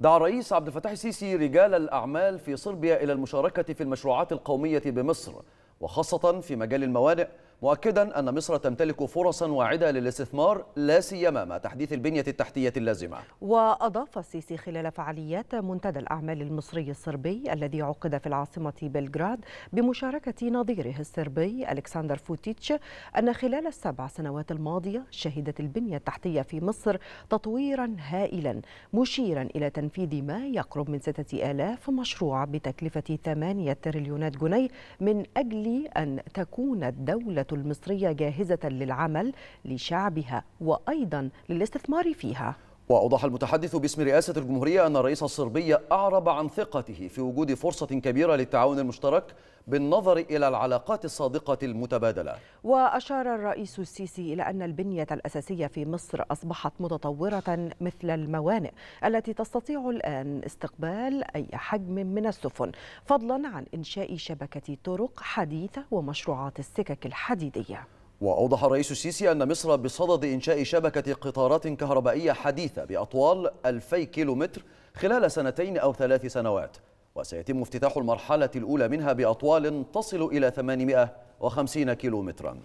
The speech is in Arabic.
دعا الرئيس عبد الفتاح السيسي رجال الأعمال في صربيا إلى المشاركة في المشروعات القومية بمصر وخاصة في مجال الموانئ مؤكدا أن مصر تمتلك فرصا واعدة للاستثمار لا سيما مع تحديث البنية التحتية اللازمة وأضاف السيسي خلال فعاليات منتدى الأعمال المصري الصربي الذي عقد في العاصمة بلغراد بمشاركة نظيره الصربي ألكسندر فوتيتش أن خلال السبع سنوات الماضية شهدت البنية التحتية في مصر تطويرا هائلا مشيرا إلى تنفيذ ما يقرب من 6000 مشروع بتكلفة 8 تريليونات جنيه من أجل أن تكون الدولة المصرية جاهزة للعمل لشعبها وأيضا للاستثمار فيها وأوضح المتحدث باسم رئاسة الجمهورية أن الرئيس الصربي أعرب عن ثقته في وجود فرصة كبيرة للتعاون المشترك بالنظر إلى العلاقات الصادقة المتبادلة وأشار الرئيس السيسي إلى أن البنية الأساسية في مصر أصبحت متطورة مثل الموانئ التي تستطيع الآن استقبال أي حجم من السفن فضلا عن إنشاء شبكة طرق حديثة ومشروعات السكك الحديدية وأوضح الرئيس السيسي أن مصر بصدد إنشاء شبكة قطارات كهربائية حديثة بأطوال 2000 كيلومتر خلال سنتين أو ثلاث سنوات وسيتم افتتاح المرحلة الأولى منها بأطوال تصل إلى 850 كيلومتراً